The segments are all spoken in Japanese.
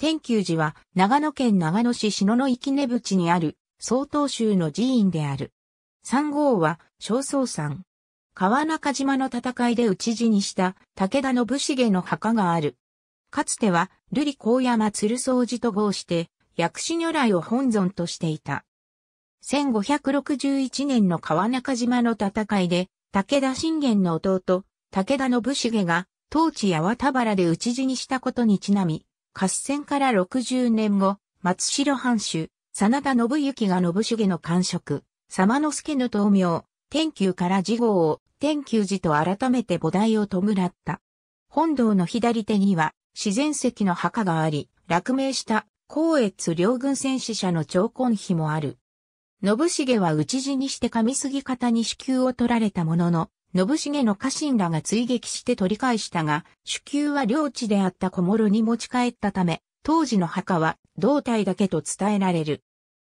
天球寺は長野県長野市篠の池根淵にある曹洞宗の寺院である。三号は正宗山。川中島の戦いで討ち死にした武田信繁の墓がある。かつては瑠璃高山鶴宗寺と号して、薬師如来を本尊としていた。1561年の川中島の戦いで、武田信玄の弟、武田信繁が、当地八幡原で討ち死にしたことにちなみ、合戦から60年後、松代藩主、真田信幸が信繁の官職、様之助の東名、天球から次号を天宮寺と改めて菩提を弔った。本堂の左手には自然石の墓があり、落命した光越両軍戦死者の長根碑もある。信繁は討ち死にして上杉方に子宮を取られたものの、信繁の家臣らが追撃して取り返したが、主宮は領地であった小諸に持ち帰ったため、当時の墓は胴体だけと伝えられる。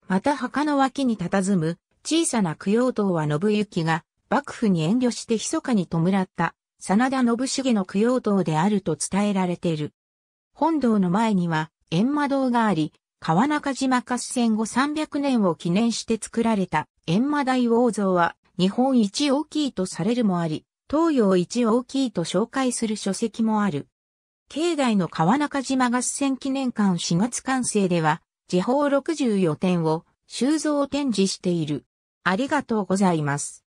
また墓の脇に佇む小さな供養塔は信行が幕府に遠慮して密かに弔った、真田信繁の供養塔であると伝えられている。本堂の前には閻魔堂があり、川中島合戦後300年を記念して作られた閻魔大王像は日本一大きいとされるもあり、東洋一大きいと紹介する書籍もある。境内の川中島合戦記念館4月完成では、時報64点を収蔵展示している。ありがとうございます。